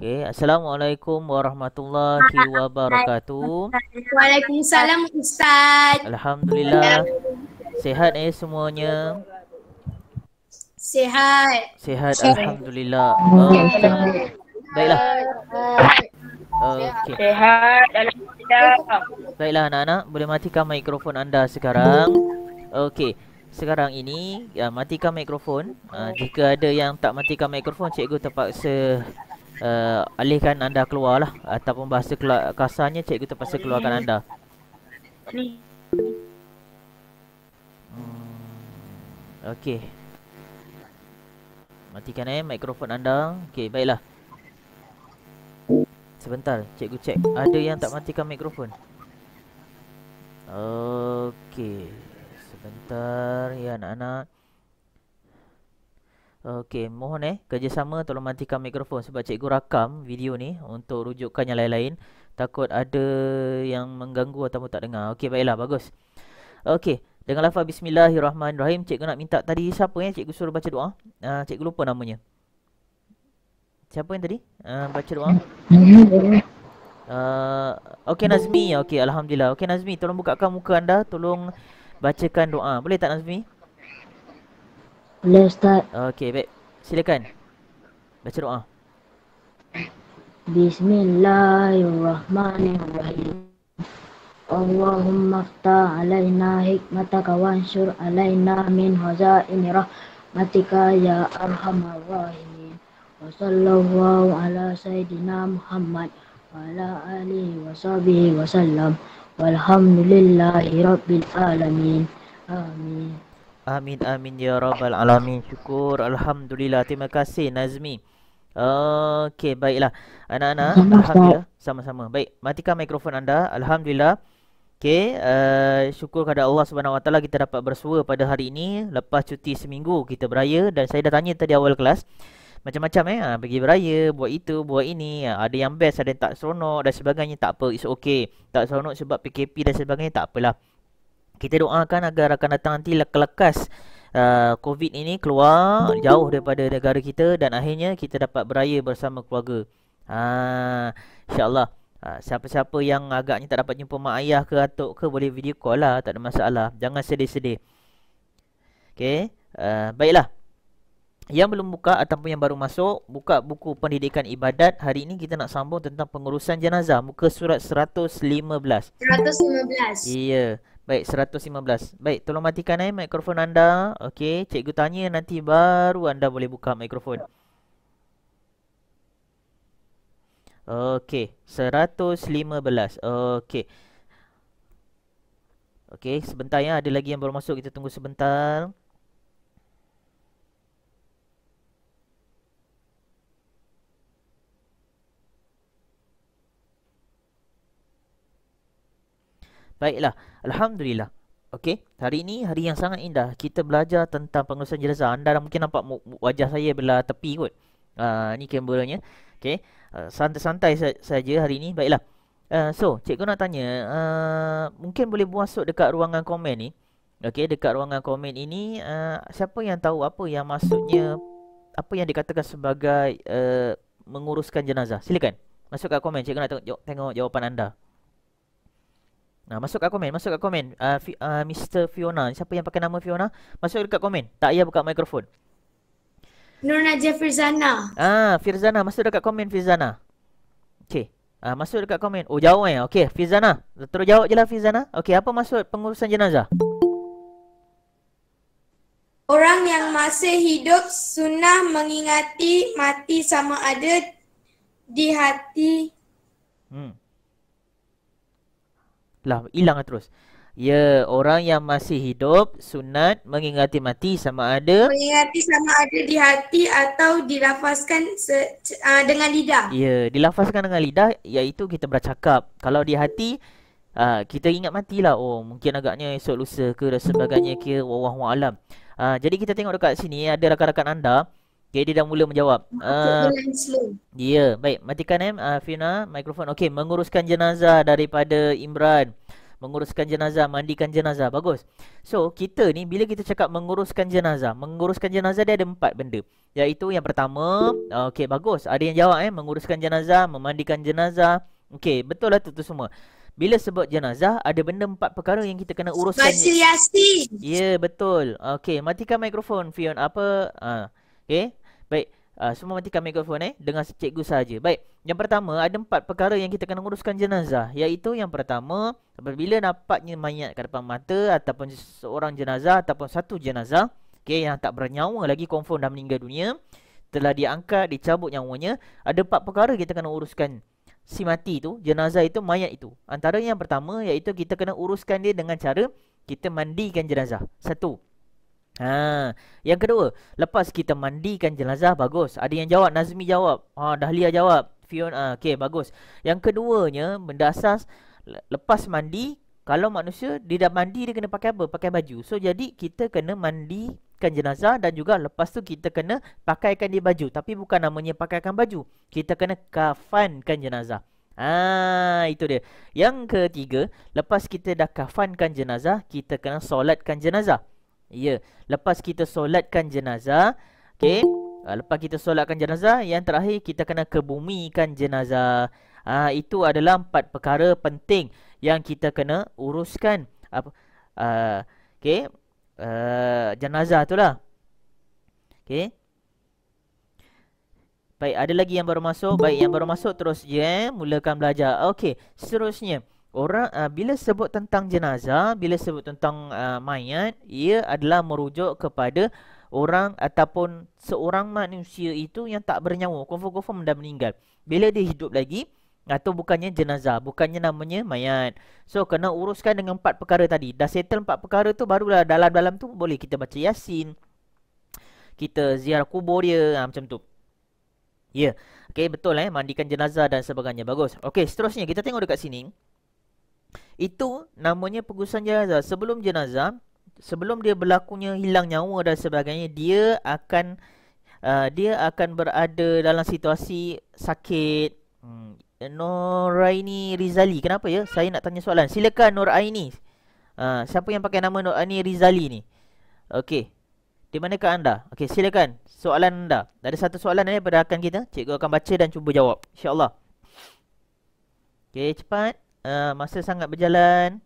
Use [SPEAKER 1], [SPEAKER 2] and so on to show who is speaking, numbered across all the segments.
[SPEAKER 1] Okay. Assalamualaikum warahmatullahi wabarakatuh. Waalaikumsalam Ustaz. Alhamdulillah. Sehat eh semuanya. Sehat. Sehat Alhamdulillah. Okay. Oh, baiklah. Okay. Sehat Alhamdulillah. Baiklah anak-anak. Boleh matikan mikrofon anda sekarang. Okey. Sekarang ini ya, matikan mikrofon. Uh, jika ada yang tak matikan mikrofon, cikgu terpaksa uh, alihkan anda keluar lah Ataupun bahasa kasarnya cikgu terpaksa keluarkan anda hmm. Okey Matikan eh mikrofon anda Okey baiklah Sebentar, cikgu cek. Ada yang tak matikan mikrofon? Okey. Sebentar ya anak-anak. Okey, mohon eh kerjasama tolong matikan mikrofon sebab cikgu rakam video ni untuk rujukan yang lain-lain. Takut ada yang mengganggu atau tak dengar. Okey, baiklah bagus. Okey, dengan lafaz bismillahirrahmanirrahim cikgu nak minta tadi siapa yang eh, cikgu suruh baca doa? Uh, cikgu lupa namanya. Siapa yang tadi? Uh, baca doa. Uh, okey Nazmi, okey alhamdulillah. Okey Nazmi, tolong bukakan muka anda, tolong bacakan doa. Boleh tak Nazmi? Boleh Ustaz Okey baik Silakan Baca doa Bismillahirrahmanirrahim Allahumma fta alaina hikmataka wansur alaina min hazaini rahmatika ya arhamar rahimin wa sallallahu ala sayyidina Muhammad wa ala alihi wa sahbihi wa sallam walhamdulillahi rabbil alamin amin Amin amin ya rabbal alamin. Syukur alhamdulillah. Terima kasih Nazmi. Okey, baiklah. Anak-anak, alhamdulillah. Sama-sama. Baik, matikan mikrofon anda. Alhamdulillah. Okey, uh, syukur kepada Allah Subhanahu Wa Taala kita dapat bersua pada hari ini lepas cuti seminggu kita beraya dan saya dah tanya tadi awal kelas macam-macam eh ha, pergi beraya buat itu buat ini ah, ada yang best ada yang tak seronok dan sebagainya tak apa it's okay tak seronok sebab PKP dan sebagainya tak apalah kita doakan agar akan datang nanti lekas-lekas uh, COVID ini keluar jauh daripada negara kita dan akhirnya kita dapat beraya bersama keluarga. Ha, InsyaAllah. Ha, siapa-siapa yang agaknya tak dapat jumpa mak ayah ke atuk ke boleh video call lah. Tak ada masalah. Jangan sedih-sedih. Okay. Uh, baiklah. Yang belum buka ataupun yang baru masuk, buka buku pendidikan ibadat. Hari ini kita nak sambung tentang pengurusan jenazah. Muka surat 115. 115. Iya. Yeah. Baik, 115. Baik, tolong matikan eh mikrofon anda. Okey, cikgu tanya nanti baru anda boleh buka mikrofon. Okey, 115. Okey. Okey, sebentar ya. Ada lagi yang baru masuk. Kita tunggu sebentar. Baiklah, Alhamdulillah Okey, hari ini hari yang sangat indah Kita belajar tentang pengurusan jenazah Anda dah mungkin nampak wajah saya belah tepi kot uh, ah, Ni kameranya Okey, uh, santai-santai saja hari ini Baiklah uh, So, cikgu nak tanya uh, Mungkin boleh masuk dekat ruangan komen ni Okey, dekat ruangan komen ini uh, Siapa yang tahu apa yang maksudnya Apa yang dikatakan sebagai uh, Menguruskan jenazah Silakan Masuk ke komen Cikgu nak tengok, tengok jawapan anda Nah, ha, masuk kat komen, masuk kat komen. Uh, uh, Mr Fiona, siapa yang pakai nama Fiona? Masuk dekat komen. Tak payah buka mikrofon. Nur Najah Ah, ha, Firzana, masuk dekat komen Firzana. Okey. Ah, ha, masuk dekat komen. Oh, jauh eh. Okey, Firzana. Terus jawab jelah Firzana. Okey, apa maksud pengurusan jenazah? Orang yang masih hidup sunnah mengingati mati sama ada di hati. Hmm lah hilang terus. Ya, orang yang masih hidup sunat mengingati mati sama ada mengingati sama ada di hati atau dilafazkan uh, dengan lidah. Ya, dilafazkan dengan lidah iaitu kita bercakap. Kalau di hati uh, kita ingat matilah. Oh, mungkin agaknya esok lusa ke dan sebagainya ke wallahu alam. Uh, jadi kita tengok dekat sini ada rakan-rakan anda Okay, dia dah mula menjawab. Uh, ya, baik. Matikan eh, uh, Fina. Mikrofon. Okay, menguruskan jenazah daripada Imran. Menguruskan jenazah, mandikan jenazah. Bagus. So, kita ni bila kita cakap menguruskan jenazah. Menguruskan jenazah dia ada empat benda. Iaitu yang pertama. Ah, okay, bagus. Ada yang jawab eh. Menguruskan jenazah, memandikan jenazah. Okay, betul lah tu, tu semua. Bila sebut jenazah, ada benda empat perkara yang kita kena uruskan. Basil Yasin. Ya, yeah, betul. Okay, matikan mikrofon, Fiona. Apa? Uh, okay. Uh, semua matikan mikrofon eh dengan cikgu saja. Baik. Yang pertama ada empat perkara yang kita kena uruskan jenazah iaitu yang pertama apabila nampaknya mayat kat depan mata ataupun seorang jenazah ataupun satu jenazah okay, yang tak bernyawa lagi confirm dah meninggal dunia telah diangkat dicabut nyawanya ada empat perkara kita kena uruskan si mati tu jenazah itu mayat itu. Antara yang pertama iaitu kita kena uruskan dia dengan cara kita mandikan jenazah. Satu. Ha, yang kedua, lepas kita mandikan jenazah bagus. Ada yang jawab, Nazmi jawab. Ha, Dahlia jawab. Fion, ha, ah, okey bagus. Yang keduanya mendasar lepas mandi kalau manusia dia dah mandi dia kena pakai apa? Pakai baju. So jadi kita kena mandi kan jenazah dan juga lepas tu kita kena pakaikan dia baju. Tapi bukan namanya pakaikan baju. Kita kena kafankan jenazah. Ah itu dia. Yang ketiga, lepas kita dah kafankan jenazah, kita kena solatkan jenazah. Ya, lepas kita solatkan jenazah, okay? Uh, ah, lepas kita solatkan jenazah, yang terakhir kita kena kebumikan jenazah. Ah uh, itu adalah empat perkara penting yang kita kena uruskan apa uh, okey, uh, jenazah itulah. Okay. Baik, ada lagi yang baru masuk. Baik, yang baru masuk terus je eh, mulakan belajar. Okey, seterusnya. Orang uh, bila sebut tentang jenazah, bila sebut tentang uh, mayat, ia adalah merujuk kepada orang ataupun seorang manusia itu yang tak bernyawa, confirm-confirm dah meninggal. Bila dia hidup lagi atau bukannya jenazah, bukannya namanya mayat. So kena uruskan dengan empat perkara tadi. Dah settle empat perkara tu barulah dalam-dalam tu boleh kita baca Yasin. Kita ziarah kubur dia ha, macam tu. Ya. Yeah. Okey betul eh mandikan jenazah dan sebagainya. Bagus. Okey, seterusnya kita tengok dekat sini. Itu namanya pengurusan jenazah. Sebelum jenazah, sebelum dia berlakunya hilang nyawa dan sebagainya, dia akan uh, dia akan berada dalam situasi sakit. Hmm. Noraini Rizali, kenapa ya? Saya nak tanya soalan. Silakan Noraini. Uh, siapa yang pakai nama Noraini Rizali ni? Okey. Di manakah anda? Okey, silakan. Soalan anda. Ada satu soalan ni pada rakan kita. Cikgu akan baca dan cuba jawab. InsyaAllah. Okey, cepat uh, masa sangat berjalan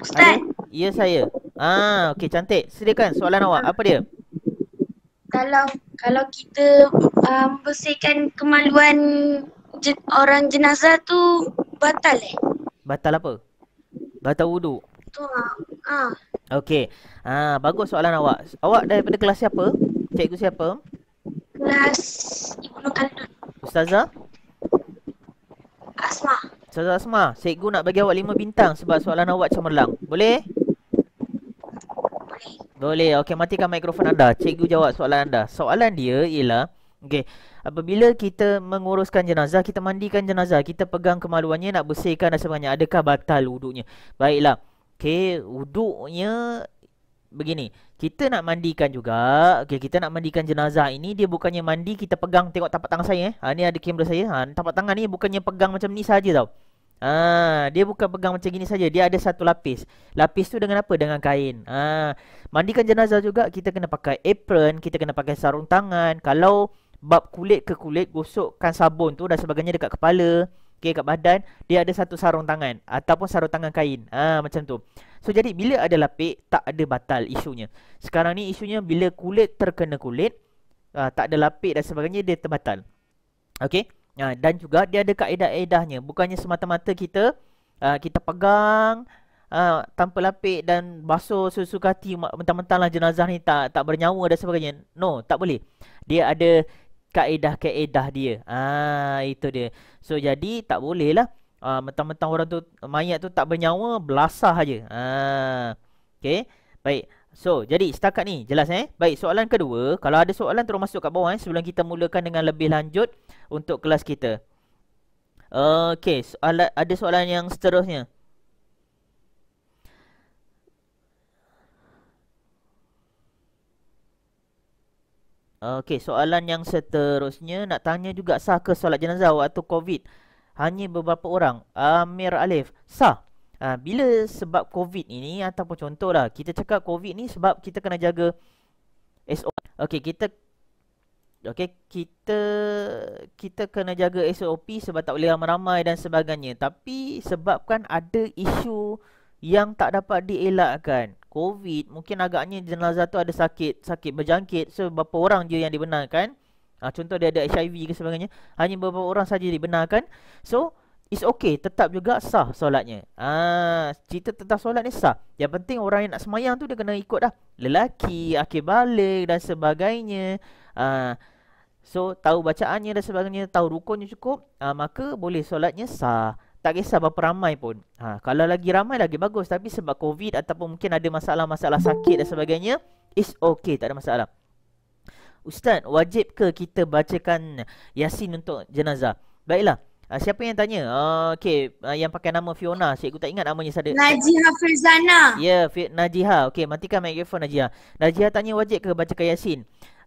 [SPEAKER 1] Ustaz Ya yes, saya Ah, okey cantik. Sediakan soalan awak. Apa dia? Kalau kalau kita um, bersihkan kemaluan je, orang jenazah tu batal eh? Batal apa? Batal wuduk. Tu ah. Okey. Ah, bagus soalan awak. Awak daripada kelas siapa? Cikgu siapa? kelas ibu Ustazah? Asma. Ustazah Asma, cikgu nak bagi awak lima bintang sebab soalan awak cemerlang. Boleh? Boleh. Boleh. Okey, matikan mikrofon anda. Cikgu jawab soalan anda. Soalan dia ialah, okey, apabila kita menguruskan jenazah, kita mandikan jenazah, kita pegang kemaluannya nak bersihkan dan sebagainya, adakah batal wuduknya? Baiklah. Okey, wuduknya begini kita nak mandikan juga okay, kita nak mandikan jenazah ini dia bukannya mandi kita pegang tengok tapak tangan saya eh ha ni ada kamera saya ha tapak tangan ni bukannya pegang macam ni saja tau ha dia bukan pegang macam gini saja dia ada satu lapis lapis tu dengan apa dengan kain ha mandikan jenazah juga kita kena pakai apron kita kena pakai sarung tangan kalau bab kulit ke kulit gosokkan sabun tu dan sebagainya dekat kepala okay, kat badan dia ada satu sarung tangan ataupun sarung tangan kain ha macam tu So jadi bila ada lapik tak ada batal isunya. Sekarang ni isunya bila kulit terkena kulit uh, tak ada lapik dan sebagainya dia terbatal. Okay. Nah dan juga dia ada kaedah-kaedahnya. Bukannya semata-mata kita uh, kita pegang uh, tanpa lapik dan basuh sesuka hati mentang lah jenazah ni tak tak bernyawa dan sebagainya. No, tak boleh. Dia ada kaedah-kaedah dia. Ah itu dia. So jadi tak boleh lah uh, mentang-mentang orang tu mayat tu tak bernyawa belasah aja. Ha. Okay. Baik. So, jadi setakat ni jelas eh. Baik, soalan kedua, kalau ada soalan terus masuk kat bawah eh sebelum kita mulakan dengan lebih lanjut untuk kelas kita. Okey, soalan ada soalan yang seterusnya. Okey, soalan yang seterusnya nak tanya juga sah ke solat jenazah waktu COVID? hanya beberapa orang Amir Alif sah ha, bila sebab covid ini ataupun contohlah kita cakap covid ni sebab kita kena jaga SO okey kita okey kita kita kena jaga SOP sebab tak boleh ramai-ramai dan sebagainya tapi sebabkan ada isu yang tak dapat dielakkan covid mungkin agaknya jenazah tu ada sakit sakit berjangkit so beberapa orang je yang dibenarkan Ha, contoh dia ada HIV ke sebagainya. Hanya beberapa orang saja dibenarkan. So, it's okay. Tetap juga sah solatnya. Ha, cerita tentang solat ni sah. Yang penting orang yang nak semayang tu dia kena ikut dah. Lelaki, akhir balik dan sebagainya. Ha, so, tahu bacaannya dan sebagainya. Tahu rukunnya cukup. Ha, maka boleh solatnya sah. Tak kisah berapa ramai pun. Ha, kalau lagi ramai lagi bagus. Tapi sebab COVID ataupun mungkin ada masalah-masalah sakit dan sebagainya. It's okay. Tak ada masalah. Ustaz, wajib ke kita bacakan Yasin untuk jenazah? Baiklah. Uh, siapa yang tanya? Uh, ah, okay, uh, ah, yang pakai nama Fiona. Cikgu tak ingat namanya sahaja. Najihah Firzana. Ya, yeah, Najihah. Okay, matikan mikrofon Najihah. Najihah tanya wajib ke bacakan Yasin?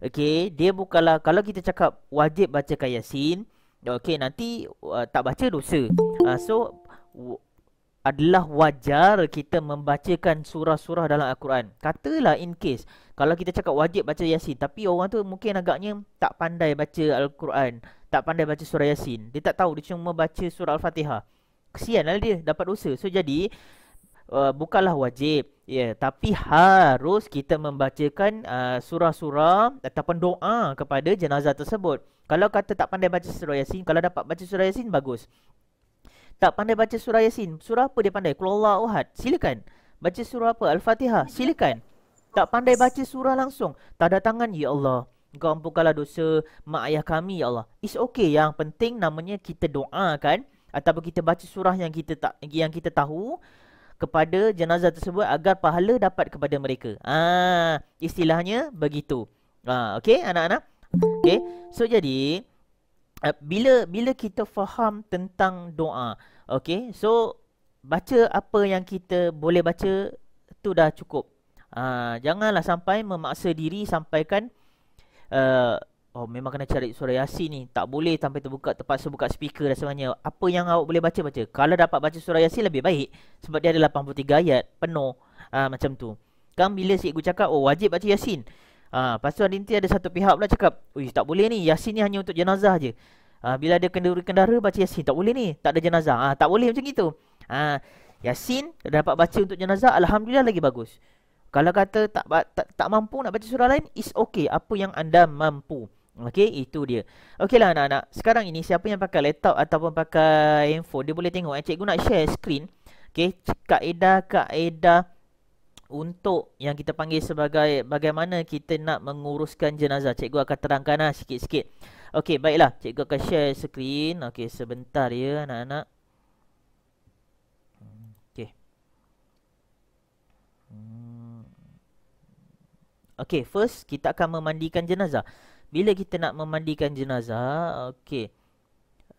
[SPEAKER 1] Okay, dia bukanlah. Kalau kita cakap wajib bacakan Yasin, okay, nanti uh, tak baca dosa. Uh, so, adalah wajar kita membacakan surah-surah dalam Al-Quran. Katalah in case kalau kita cakap wajib baca Yasin tapi orang tu mungkin agaknya tak pandai baca Al-Quran, tak pandai baca surah Yasin. Dia tak tahu dia cuma baca surah Al-Fatihah. Kesianlah dia dapat dosa. So jadi uh, bukanlah wajib. Ya, yeah, tapi harus kita membacakan uh, surah-surah ataupun doa kepada jenazah tersebut. Kalau kata tak pandai baca surah Yasin, kalau dapat baca surah Yasin bagus tak pandai baca surah Yasin, surah apa dia pandai? Qul Ahad. Silakan. Baca surah apa? Al-Fatihah. Silakan. Tak pandai baca surah langsung. Tanda tangan ya Allah. Engkau ampunkanlah dosa mak ayah kami ya Allah. It's okay. Yang penting namanya kita doakan ataupun kita baca surah yang kita tak yang kita tahu kepada jenazah tersebut agar pahala dapat kepada mereka. Ah, istilahnya begitu. Ah, okey anak-anak. Okey. So jadi Uh, bila bila kita faham tentang doa okey so baca apa yang kita boleh baca tu dah cukup ha, janganlah sampai memaksa diri sampaikan uh, oh memang kena cari surah yasin ni tak boleh sampai terbuka tepat buka speaker dan sebagainya apa yang awak boleh baca baca kalau dapat baca surah yasin lebih baik sebab dia ada 83 ayat penuh ha, macam tu kan bila cikgu cakap oh wajib baca yasin Ha, lepas tu nanti ada satu pihak pula cakap, Ui, tak boleh ni, Yasin ni hanya untuk jenazah je. Ha, bila ada kenduri kendara, baca Yasin. Tak boleh ni, tak ada jenazah. Ha, tak boleh macam itu. Ha, Yasin dapat baca untuk jenazah, Alhamdulillah lagi bagus. Kalau kata tak, tak tak mampu nak baca surah lain, is okay. Apa yang anda mampu. Okay, itu dia. Okay lah anak-anak. Sekarang ini, siapa yang pakai laptop ataupun pakai info dia boleh tengok. Encik eh, cikgu nak share screen. Okay, kaedah-kaedah. Kaedah, kaedah untuk yang kita panggil sebagai bagaimana kita nak menguruskan jenazah. Cikgu akan terangkanlah sikit-sikit. Okey, baiklah. Cikgu akan share screen. Okey, sebentar ya anak-anak. Okey. Hmm. Okey, first kita akan memandikan jenazah. Bila kita nak memandikan jenazah, okey.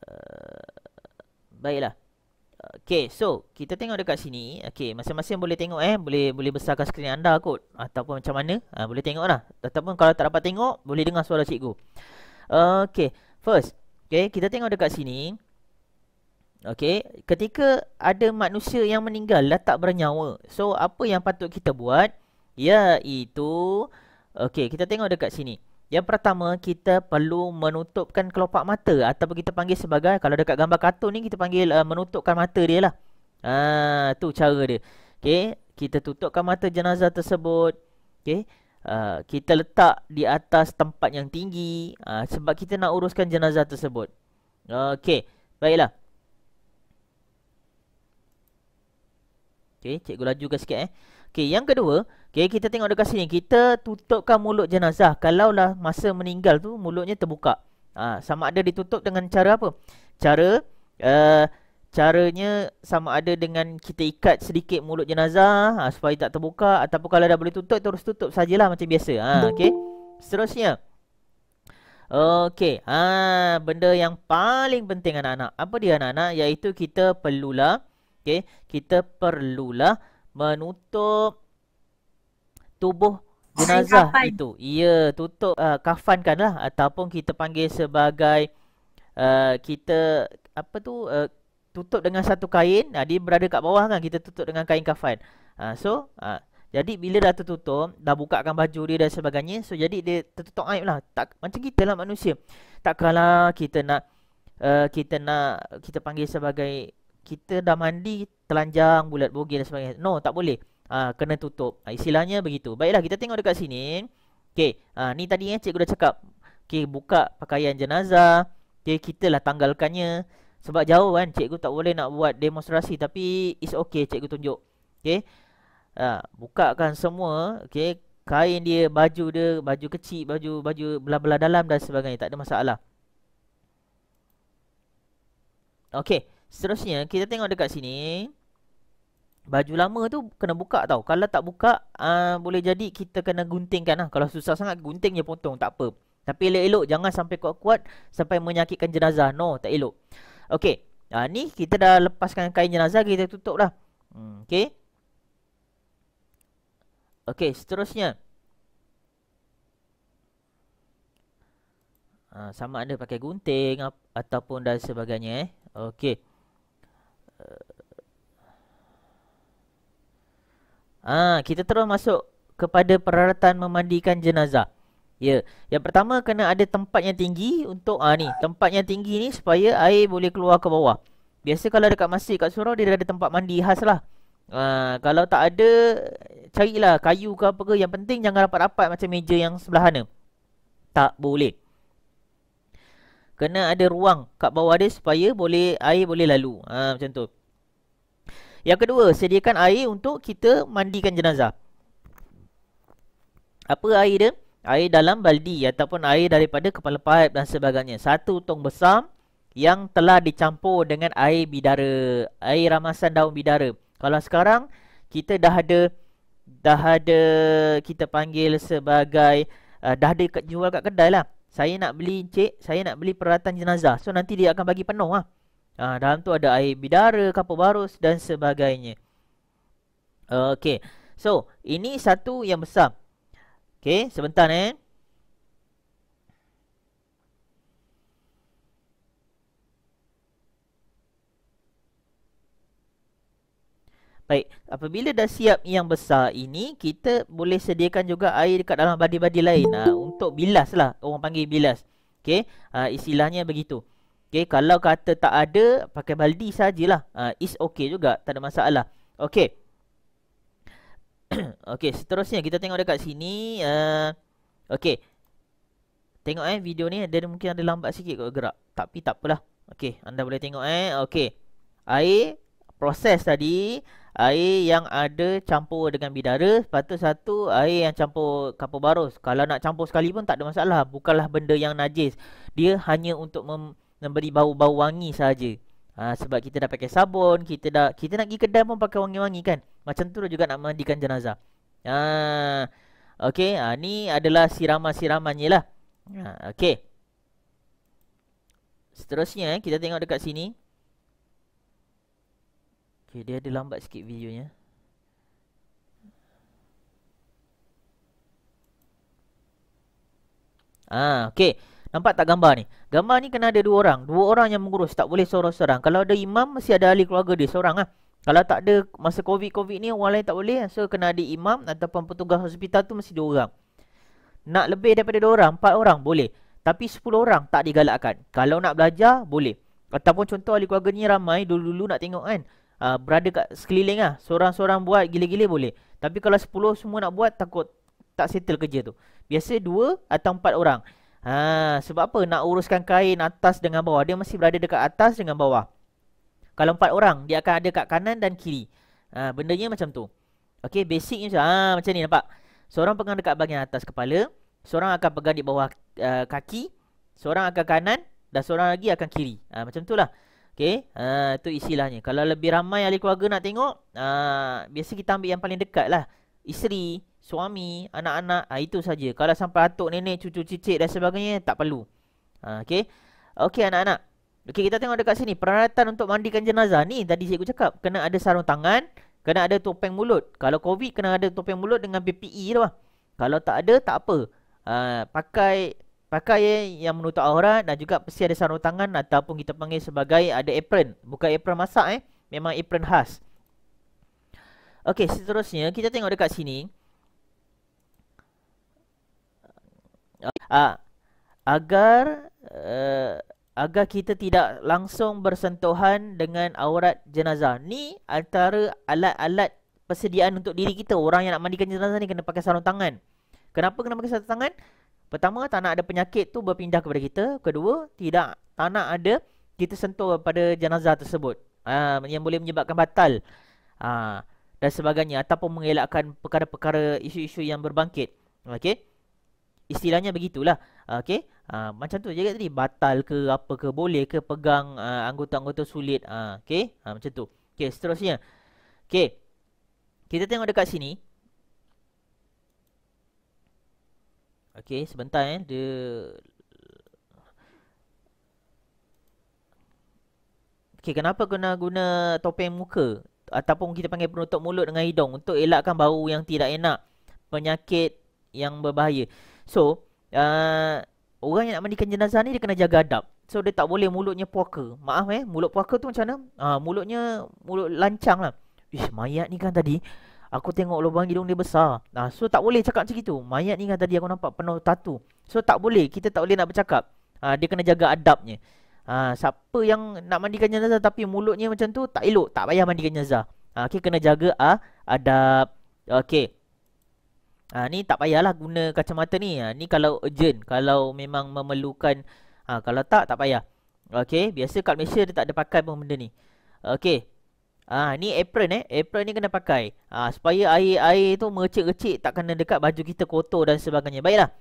[SPEAKER 1] Uh, baiklah. Okay, so kita tengok dekat sini. Okay, masing-masing boleh tengok eh. Boleh boleh besarkan skrin anda kot. Ataupun macam mana. Ha, boleh tengok lah. Ataupun kalau tak dapat tengok, boleh dengar suara cikgu. Ah, okay, first. Okay, kita tengok dekat sini. Okay, ketika ada manusia yang meninggal dah tak bernyawa. So, apa yang patut kita buat? Iaitu... Okay, kita tengok dekat sini. Yang pertama kita perlu menutupkan kelopak mata ataupun kita panggil sebagai kalau dekat gambar kartun ni kita panggil uh, menutupkan mata dia lah. Ha uh, tu cara dia. Okey, kita tutupkan mata jenazah tersebut. Okey. Uh, kita letak di atas tempat yang tinggi uh, sebab kita nak uruskan jenazah tersebut. Okey, baiklah. okay cikgu laju ke sikit eh. Okey, yang kedua, Okay kita tengok dekat sini. Kita tutupkan mulut jenazah. Kalaulah masa meninggal tu mulutnya terbuka. Ha, sama ada ditutup dengan cara apa? Cara uh, caranya sama ada dengan kita ikat sedikit mulut jenazah ha, supaya tak terbuka ataupun kalau dah boleh tutup terus tutup sajalah macam biasa. Ha, okey. Seterusnya. Okey. Ha, benda yang paling penting anak-anak. Apa dia anak-anak? Yaitu kita perlulah Okay, kita perlulah menutup tubuh
[SPEAKER 2] jenazah kafan. itu.
[SPEAKER 1] Ia tutup uh, lah, ataupun kita panggil sebagai uh, kita apa tu uh, tutup dengan satu kain. Uh, dia berada kat bawah kan kita tutup dengan kain kafan. Uh, so uh, jadi bila dah tertutup, dah bukakan baju dia dan sebagainya. So jadi dia tertutup aib lah. Tak macam kita lah manusia. Tak kala kita nak uh, kita nak kita panggil sebagai kita dah mandi telanjang bulat bogil dan sebagainya. No, tak boleh uh, kena tutup. Uh, istilahnya begitu. Baiklah kita tengok dekat sini. Okey, uh, ni tadi eh cikgu dah cakap. Okey, buka pakaian jenazah. Okey, kita lah tanggalkannya. Sebab jauh kan cikgu tak boleh nak buat demonstrasi tapi is okay cikgu tunjuk. Okey. Ha, bukakan semua okay. Kain dia, baju dia Baju kecil, baju baju belah-belah dalam dan sebagainya Tak ada masalah Okey, seterusnya kita tengok dekat sini Baju lama tu kena buka tau Kalau tak buka uh, Boleh jadi kita kena guntingkan lah Kalau susah sangat gunting je potong Tak apa Tapi elok-elok jangan sampai kuat-kuat Sampai menyakitkan jenazah No tak elok Okay uh, ah, Ni kita dah lepaskan kain jenazah Kita tutup lah hmm, Okay Okay seterusnya uh, Sama ada pakai gunting Ataupun dan sebagainya eh Okay uh, eh, Ah, kita terus masuk kepada peralatan memandikan jenazah. Ya, yang pertama kena ada tempat yang tinggi untuk ah ni, tempat yang tinggi ni supaya air boleh keluar ke bawah. Biasa kalau dekat masjid kat surau dia ada tempat mandi khas lah. Ah, kalau tak ada carilah kayu ke apa ke yang penting jangan rapat-rapat macam meja yang sebelah sana. Tak boleh. Kena ada ruang kat bawah dia supaya boleh air boleh lalu. Ah macam tu. Yang kedua, sediakan air untuk kita mandikan jenazah. Apa air dia? Air dalam baldi ataupun air daripada kepala paip dan sebagainya. Satu tong besar yang telah dicampur dengan air bidara, air ramasan daun bidara. Kalau sekarang kita dah ada dah ada kita panggil sebagai uh, dah ada jual kat kedai lah. Saya nak beli cik, saya nak beli peralatan jenazah. So nanti dia akan bagi penuh lah. Ha, dalam tu ada air bidara, kapur barus dan sebagainya. Uh, okay. So, ini satu yang besar. Okay, sebentar eh. Baik, apabila dah siap yang besar ini, kita boleh sediakan juga air dekat dalam badi-badi lain uh, untuk bilas lah. Orang panggil bilas. Okay, uh, ha, istilahnya begitu. Okey, kalau kata tak ada, pakai baldi sajalah. Ah uh, is okay juga, tak ada masalah. Okey. okey, seterusnya kita tengok dekat sini ah uh, okey. Tengok eh video ni ada mungkin ada lambat sikit kalau gerak. Tapi tak apalah. Okey, anda boleh tengok eh. Okey. Air proses tadi air yang ada campur dengan bidara patut satu air yang campur kapur barus kalau nak campur sekali pun tak ada masalah bukanlah benda yang najis dia hanya untuk mem memberi bau-bau wangi saja. Ha, sebab kita dah pakai sabun, kita dah kita nak pergi kedai pun pakai wangi-wangi kan. Macam tu lah juga nak mandikan jenazah. Ha, okay, ha, ni adalah siraman-siramannya lah. Ha, okay. Seterusnya, eh, kita tengok dekat sini. Okay, dia ada lambat sikit videonya. Ah, ha, okay. Nampak tak gambar ni? Gambar ni kena ada dua orang. Dua orang yang mengurus. Tak boleh seorang-seorang. Kalau ada imam, mesti ada ahli keluarga dia seorang lah. Kalau tak ada masa COVID-COVID ni, orang lain tak boleh. Lah. So, kena ada imam ataupun petugas hospital tu mesti dua orang. Nak lebih daripada dua orang, empat orang boleh. Tapi sepuluh orang tak digalakkan. Kalau nak belajar, boleh. Ataupun contoh ahli keluarga ni ramai dulu-dulu nak tengok kan. Uh, berada kat sekeliling lah. Seorang-seorang buat gila-gila boleh. Tapi kalau sepuluh semua nak buat, takut tak settle kerja tu. Biasa dua atau empat orang. Ha, sebab apa nak uruskan kain atas dengan bawah Dia mesti berada dekat atas dengan bawah Kalau empat orang Dia akan ada kat kanan dan kiri ha, Bendanya macam tu Okay basicnya macam ha, Macam ni nampak Seorang pegang dekat bahagian atas kepala Seorang akan pegang di bawah uh, kaki Seorang akan kanan Dan seorang lagi akan kiri ha, Macam tu lah Okay Itu ha, isilahnya Kalau lebih ramai ahli keluarga nak tengok ha, Biasa kita ambil yang paling dekat lah Isteri suami, anak-anak, ha, itu saja. Kalau sampai atuk, nenek, cucu, cicit dan sebagainya, tak perlu. Ha, ah, okay? Okay, anak-anak. Okay, kita tengok dekat sini. Peralatan untuk mandikan jenazah. Ni tadi cikgu cakap. Kena ada sarung tangan, kena ada topeng mulut. Kalau COVID, kena ada topeng mulut dengan PPE tu lah. Kalau tak ada, tak apa. Ha, pakai pakai yang menutup aurat dan juga pasti ada sarung tangan ataupun kita panggil sebagai ada apron. Bukan apron masak eh. Memang apron khas. Okey, seterusnya kita tengok dekat sini. uh, agar uh, agar kita tidak langsung bersentuhan dengan aurat jenazah. Ni antara alat-alat persediaan untuk diri kita. Orang yang nak mandikan jenazah ni kena pakai sarung tangan. Kenapa kena pakai sarung tangan? Pertama, tak nak ada penyakit tu berpindah kepada kita. Kedua, tidak tak nak ada kita sentuh kepada jenazah tersebut. Uh, yang boleh menyebabkan batal. Uh, dan sebagainya ataupun mengelakkan perkara-perkara isu-isu yang berbangkit. Okey istilahnya begitulah ah, okey ha, macam tu jaga tadi batal ke apa ke boleh ke pegang ha, anggota-anggota sulit ha, okey ha, macam tu okey seterusnya okey kita tengok dekat sini okey sebentar eh dia okey kenapa kena guna topeng muka ataupun kita panggil penutup mulut dengan hidung untuk elakkan bau yang tidak enak penyakit yang berbahaya So uh, Orang yang nak mandikan jenazah ni Dia kena jaga adab So dia tak boleh mulutnya puaka Maaf eh Mulut puaka tu macam mana uh, Mulutnya Mulut lancang lah Ish mayat ni kan tadi Aku tengok lubang hidung dia besar nah, So tak boleh cakap macam itu Mayat ni kan tadi aku nampak penuh tatu So tak boleh Kita tak boleh nak bercakap uh, Dia kena jaga adabnya uh, Siapa yang nak mandikan jenazah Tapi mulutnya macam tu Tak elok Tak payah mandikan jenazah uh, Okay kena jaga uh, adab Okay Ha, ni tak payahlah guna kacamata ni. Ha, ni kalau urgent. Kalau memang memerlukan. Ha, kalau tak, tak payah. Okay. Biasa kat Malaysia dia tak ada pakai pun benda ni. Okay. Ah ni apron eh. Apron ni kena pakai. Ah ha, supaya air-air tu mercik-recik tak kena dekat baju kita kotor dan sebagainya. Baiklah.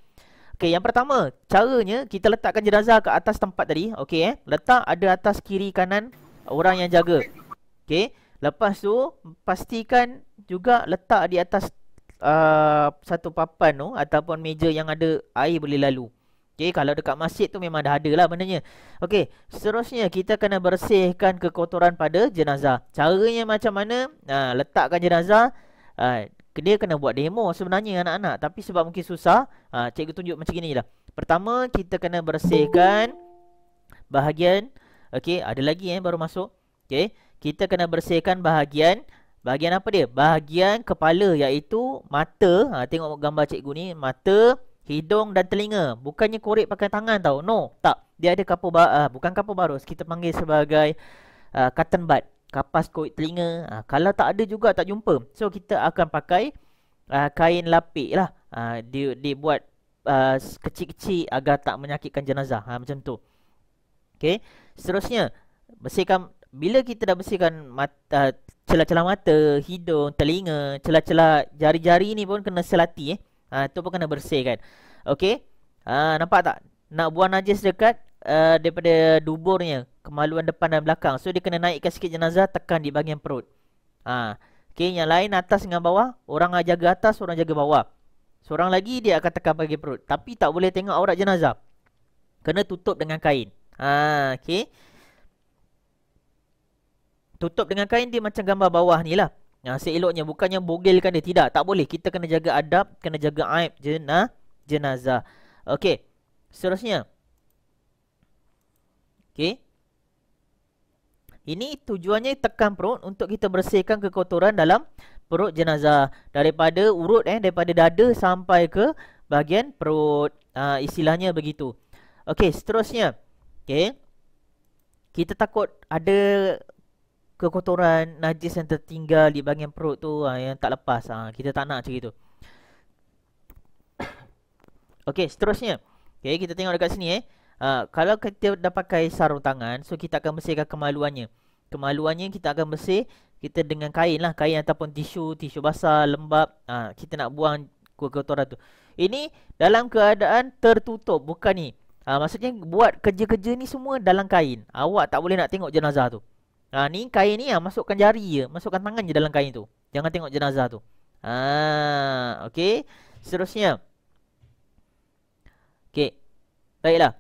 [SPEAKER 1] Okey, yang pertama, caranya kita letakkan jenazah ke atas tempat tadi. Okey eh. Letak ada atas kiri kanan orang yang jaga. Okey. Lepas tu pastikan juga letak di atas Uh, satu papan tu ataupun meja yang ada air boleh lalu. Okey, kalau dekat masjid tu memang dah ada lah benarnya. Okey, seterusnya kita kena bersihkan kekotoran pada jenazah. Caranya macam mana? Uh, letakkan jenazah. Uh, dia kena buat demo sebenarnya anak-anak. Tapi sebab mungkin susah, uh, cikgu tunjuk macam ni lah. Pertama, kita kena bersihkan bahagian. Okey, ada lagi eh baru masuk. Okey, kita kena bersihkan bahagian Bahagian apa dia? Bahagian kepala iaitu mata. Ha, tengok gambar cikgu ni. Mata, hidung dan telinga. Bukannya korek pakai tangan tau. No. Tak. Dia ada kapur barus. Ha, ah, bukan kapur barus. Kita panggil sebagai ha, cotton bud. Kapas korek telinga. Ha, kalau tak ada juga tak jumpa. So kita akan pakai ha, kain lapik lah. Ha, dia, dia buat kecil-kecil ha, agar tak menyakitkan jenazah. Ha, macam tu. Okay. Seterusnya. Bersihkan. Bila kita dah bersihkan mata celah-celah mata, hidung, telinga, celah-celah jari-jari ni pun kena selati eh. Ha, tu pun kena bersih kan. Okey. Ha, nampak tak? Nak buang najis dekat uh, daripada duburnya, kemaluan depan dan belakang. So dia kena naikkan sikit jenazah tekan di bahagian perut. Ha. okay? yang lain atas dengan bawah, orang jaga atas, orang jaga bawah. Seorang lagi dia akan tekan bagi perut, tapi tak boleh tengok aurat jenazah. Kena tutup dengan kain. Ha, okey tutup dengan kain dia macam gambar bawah ni lah ha, Seeloknya bukannya bogelkan dia Tidak tak boleh kita kena jaga adab Kena jaga aib jena, jenazah Okey seterusnya Okey ini tujuannya tekan perut untuk kita bersihkan kekotoran dalam perut jenazah daripada urut eh daripada dada sampai ke bahagian perut ha, istilahnya begitu. Okey, seterusnya. Okey. Kita takut ada kekotoran najis yang tertinggal di bahagian perut tu ha, yang tak lepas. Ha, kita tak nak cerita tu. Okey, seterusnya. Okey, kita tengok dekat sini eh. Ha, kalau kita dah pakai sarung tangan, so kita akan bersihkan kemaluannya. Kemaluannya kita akan bersih kita dengan kain lah. Kain ataupun tisu, tisu basah, lembab. Ha, kita nak buang kekotoran tu. Ini dalam keadaan tertutup, bukan ni. Ha, maksudnya buat kerja-kerja ni semua dalam kain. Awak tak boleh nak tengok jenazah tu. Ha, ni kain ni ha, masukkan jari je. Masukkan tangan je dalam kain tu. Jangan tengok jenazah tu. Ha, okay. Seterusnya. Okay. Baiklah.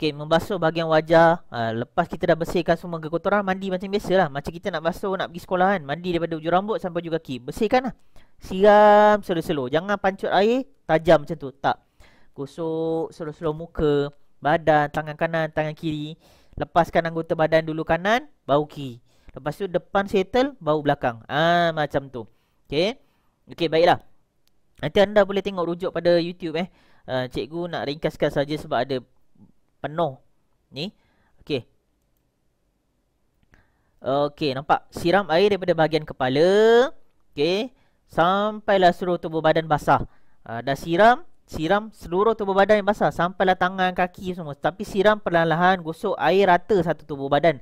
[SPEAKER 1] Okay, membasuh bahagian wajah. Ha, lepas kita dah bersihkan semua kekotoran, mandi macam biasalah. Macam kita nak basuh, nak pergi sekolah kan. Mandi daripada ujung rambut sampai juga kaki. Bersihkan lah. Siram, selo-selo. Jangan pancut air tajam macam tu. Tak. Gosok, selo-selo muka badan, tangan kanan, tangan kiri. Lepaskan anggota badan dulu kanan, bau kiri. Lepas tu depan settle, bau belakang. Ah macam tu. Okay, okay baiklah. Nanti anda boleh tengok rujuk pada YouTube eh. Uh, cikgu nak ringkaskan saja sebab ada penuh ni. okay. Okay, nampak siram air daripada bahagian kepala. Okay, Sampailah seluruh tubuh badan basah. Uh, dah siram, Siram seluruh tubuh badan yang basah Sampailah tangan, kaki semua Tapi siram perlahan-lahan Gosok air rata satu tubuh badan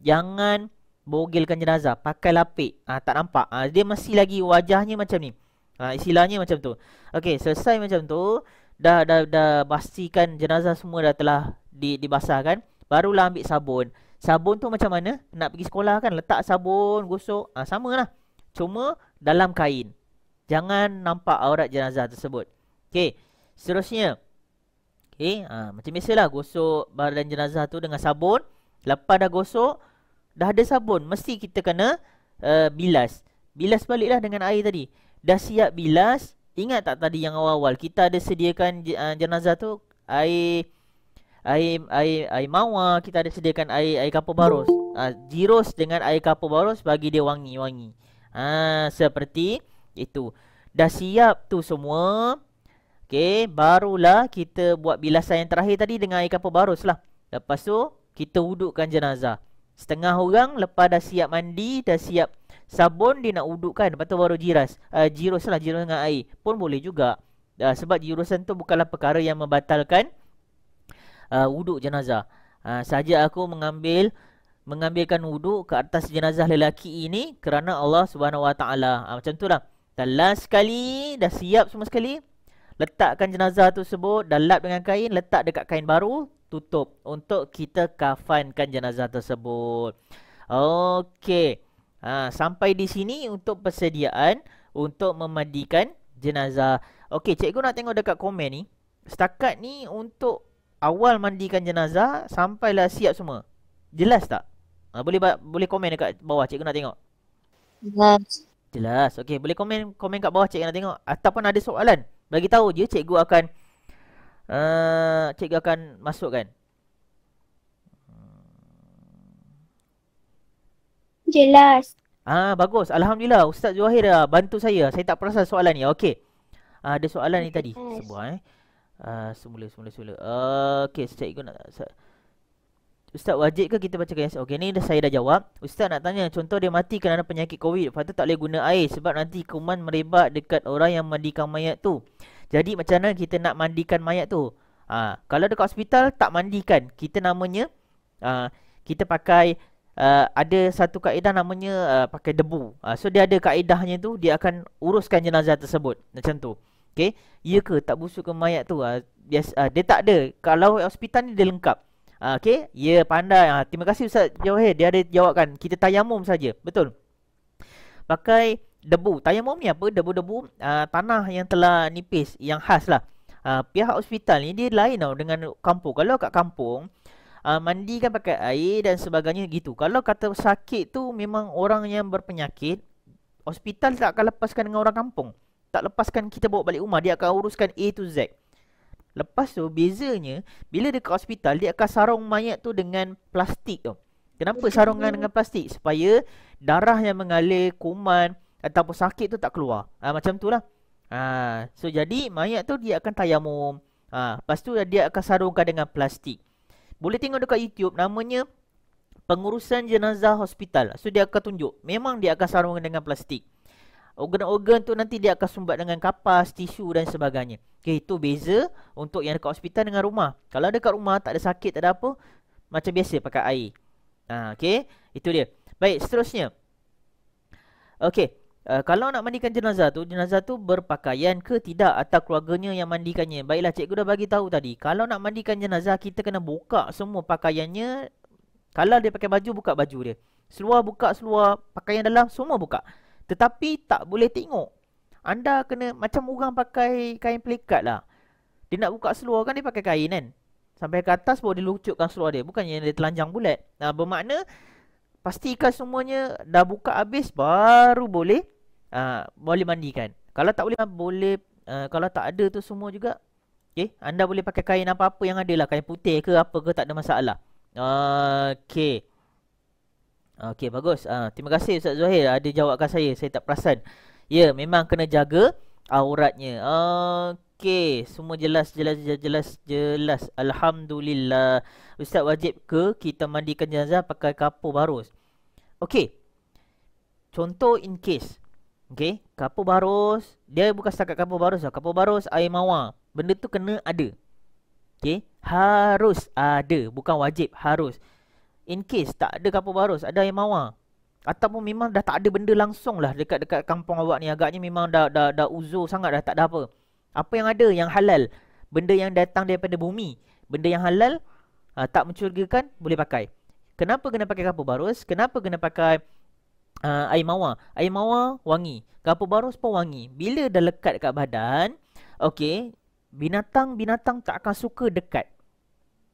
[SPEAKER 1] Jangan bogilkan jenazah Pakai lapik ha, Tak nampak ha, Dia masih lagi wajahnya macam ni ha, Istilahnya macam tu Okey, selesai macam tu dah, dah dah pastikan jenazah semua dah telah di, dibasahkan Barulah ambil sabun Sabun tu macam mana? Nak pergi sekolah kan? Letak sabun, gosok ha, Sama lah Cuma dalam kain Jangan nampak aurat jenazah tersebut Okey, seterusnya. Okey, ha, macam lah gosok badan jenazah tu dengan sabun. Lepas dah gosok, dah ada sabun. Mesti kita kena uh, bilas. Bilas baliklah dengan air tadi. Dah siap bilas. Ingat tak tadi yang awal-awal? Kita ada sediakan e, jenazah tu air air air air mawar kita ada sediakan air air kapur baros, ha, jirus dengan air kapur baros bagi dia wangi-wangi ha, seperti itu dah siap tu semua Okey, barulah kita buat bilasan yang terakhir tadi dengan air kapur barus lah. Lepas tu, kita wudukkan jenazah. Setengah orang lepas dah siap mandi, dah siap sabun, dia nak wudukkan. Lepas tu baru jiras. Uh, jirus lah, jirus dengan air. Pun boleh juga. Uh, sebab jirusan tu bukanlah perkara yang membatalkan uh, ah, wuduk jenazah. Uh, Saja aku mengambil mengambilkan wuduk ke atas jenazah lelaki ini kerana Allah Subhanahu Wa Taala. Macam tu lah. Dah last sekali, dah siap semua sekali letakkan jenazah tersebut dan lap dengan kain letak dekat kain baru tutup untuk kita kafankan jenazah tersebut okey ha sampai di sini untuk persediaan untuk memandikan jenazah okey cikgu nak tengok dekat komen ni setakat ni untuk awal mandikan jenazah sampailah siap semua jelas tak ha, boleh boleh komen dekat bawah cikgu nak tengok jelas jelas okey boleh komen komen kat bawah cikgu nak tengok ataupun ada soalan bagi tahu je cikgu akan uh, cikgu akan masukkan jelas ah bagus alhamdulillah ustaz zuhair dah bantu saya saya tak perasan soalan ni okey ah, ada soalan ni tadi sebuah eh ah, semula semula semula uh, okey cikgu nak Ustaz wajib ke kita baca kain sirah? Okey ni dah saya dah jawab. Ustaz nak tanya contoh dia mati kerana penyakit COVID, lepas tu tak boleh guna air sebab nanti kuman merebak dekat orang yang mandikan mayat tu. Jadi macam mana kita nak mandikan mayat tu? Ha, kalau dekat hospital tak mandikan, kita namanya ha, kita pakai ha, ada satu kaedah namanya ha, pakai debu. Ha, so dia ada kaedahnya tu dia akan uruskan jenazah tersebut. Macam tu. Okey. Ya ke tak busuk ke mayat tu? Ha, bias, ha, dia tak ada. Kalau hospital ni dia lengkap. Uh, ah, okay Ya yeah, pandai uh, Terima kasih Ustaz Johir Dia ada jawabkan Kita tayamum saja Betul Pakai debu Tayamum ni apa Debu-debu uh, Tanah yang telah nipis Yang khas lah uh, Pihak hospital ni Dia lain tau Dengan kampung Kalau kat kampung uh, Mandi kan pakai air Dan sebagainya gitu Kalau kata sakit tu Memang orang yang berpenyakit Hospital tak akan lepaskan Dengan orang kampung Tak lepaskan kita bawa balik rumah Dia akan uruskan A to Z Lepas tu bezanya bila dekat hospital dia akan sarung mayat tu dengan plastik tu. Kenapa sarungan dengan plastik? Supaya darah yang mengalir kuman ataupun sakit tu tak keluar. Ha, macam tu lah. Ha, so jadi mayat tu dia akan tayamum. Ha, lepas tu dia akan sarungkan dengan plastik. Boleh tengok dekat YouTube namanya pengurusan jenazah hospital. So dia akan tunjuk. Memang dia akan sarungkan dengan plastik organ-organ tu nanti dia akan sumbat dengan kapas, tisu dan sebagainya. Okey, itu beza untuk yang dekat hospital dengan rumah. Kalau dekat rumah tak ada sakit, tak ada apa, macam biasa pakai air. Ha, okey, itu dia. Baik, seterusnya. Okay, uh, eh, kalau nak mandikan jenazah tu, jenazah tu berpakaian ke tidak atau keluarganya yang mandikannya. Baiklah, cikgu dah bagi tahu tadi. Kalau nak mandikan jenazah, kita kena buka semua pakaiannya. Kalau dia pakai baju, buka baju dia. Seluar buka, seluar pakaian dalam, semua buka. Tetapi tak boleh tengok Anda kena macam orang pakai kain pelikat lah Dia nak buka seluar kan dia pakai kain kan Sampai ke atas baru dia lucutkan seluar dia Bukan yang dia telanjang bulat nah, Bermakna pastikan semuanya dah buka habis Baru boleh uh, boleh mandikan Kalau tak boleh, boleh uh, kalau tak ada tu semua juga okay? Eh, anda boleh pakai kain apa-apa yang ada lah Kain putih ke apa ke tak ada masalah ah, Okay Okey bagus. Ah terima kasih Ustaz Zuhair ada ah, jawabkan saya. Saya tak perasan. Ya, memang kena jaga auratnya. Okey, semua jelas jelas jelas jelas. Alhamdulillah. Ustaz wajib ke kita mandikan jenazah pakai kapur barus? Okey. Contoh in case. Okey, kapur barus, dia bukan setakat kapur barus lah. Kapur barus air mawar. Benda tu kena ada. Okey, harus ada, bukan wajib, harus. In case tak ada kampung barus Ada air mawar Ataupun memang dah tak ada benda langsung lah Dekat-dekat kampung awak ni Agaknya memang dah, dah, dah uzur sangat Dah tak ada apa Apa yang ada yang halal Benda yang datang daripada bumi Benda yang halal uh, Tak mencurigakan Boleh pakai Kenapa kena pakai kapur barus? Kenapa kena pakai uh, air mawar? Air mawar wangi. Kapur barus pun wangi. Bila dah lekat kat badan, okay. binatang-binatang tak akan suka dekat.